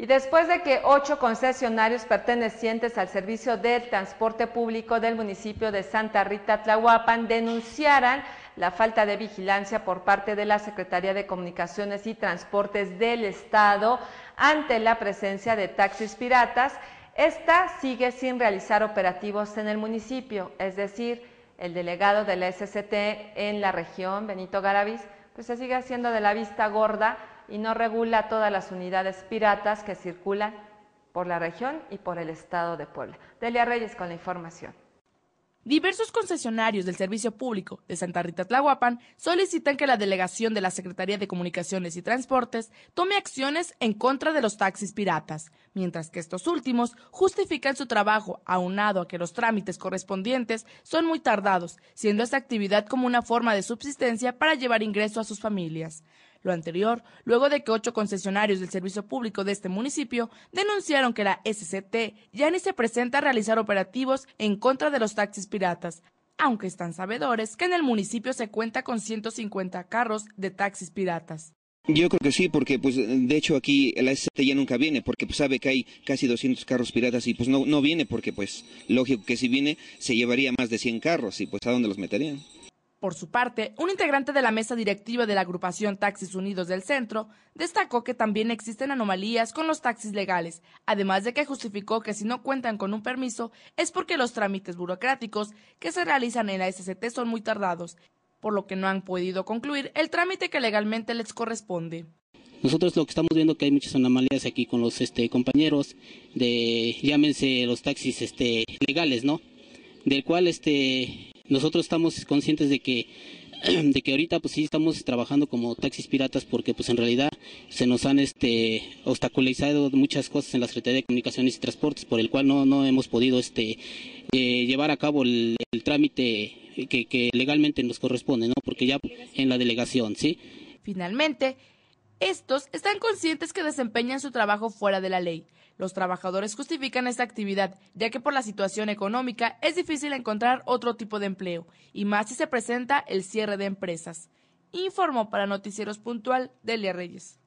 Y después de que ocho concesionarios pertenecientes al servicio del transporte público del municipio de Santa Rita Tlahuapan denunciaran la falta de vigilancia por parte de la Secretaría de Comunicaciones y Transportes del Estado ante la presencia de taxis piratas, esta sigue sin realizar operativos en el municipio, es decir, el delegado de la SCT en la región, Benito Garavis, pues se sigue haciendo de la vista gorda y no regula todas las unidades piratas que circulan por la región y por el estado de Puebla. Delia Reyes con la información. Diversos concesionarios del Servicio Público de Santa Rita Tlahuapan solicitan que la delegación de la Secretaría de Comunicaciones y Transportes tome acciones en contra de los taxis piratas, mientras que estos últimos justifican su trabajo aunado a que los trámites correspondientes son muy tardados, siendo esta actividad como una forma de subsistencia para llevar ingreso a sus familias. Lo anterior, luego de que ocho concesionarios del servicio público de este municipio denunciaron que la SCT ya ni se presenta a realizar operativos en contra de los taxis piratas, aunque están sabedores que en el municipio se cuenta con 150 carros de taxis piratas. Yo creo que sí, porque pues de hecho aquí la SCT ya nunca viene, porque pues, sabe que hay casi 200 carros piratas y pues no, no viene, porque pues lógico que si viene se llevaría más de 100 carros y pues a dónde los meterían. Por su parte, un integrante de la mesa directiva de la agrupación Taxis Unidos del Centro destacó que también existen anomalías con los taxis legales, además de que justificó que si no cuentan con un permiso es porque los trámites burocráticos que se realizan en la SCT son muy tardados, por lo que no han podido concluir el trámite que legalmente les corresponde. Nosotros lo que estamos viendo que hay muchas anomalías aquí con los este, compañeros de llámense los taxis este legales, ¿no? Del cual este nosotros estamos conscientes de que de que ahorita pues sí estamos trabajando como taxis piratas porque pues en realidad se nos han este obstaculizado muchas cosas en la Secretaría de Comunicaciones y Transportes por el cual no, hemos podido este eh, llevar a cabo el, el trámite que, que legalmente nos corresponde, ¿no? Porque ya en la delegación, ¿sí? Finalmente, estos están conscientes que desempeñan su trabajo fuera de la ley. Los trabajadores justifican esta actividad, ya que por la situación económica es difícil encontrar otro tipo de empleo, y más si se presenta el cierre de empresas. Informó para Noticieros Puntual Delia Reyes.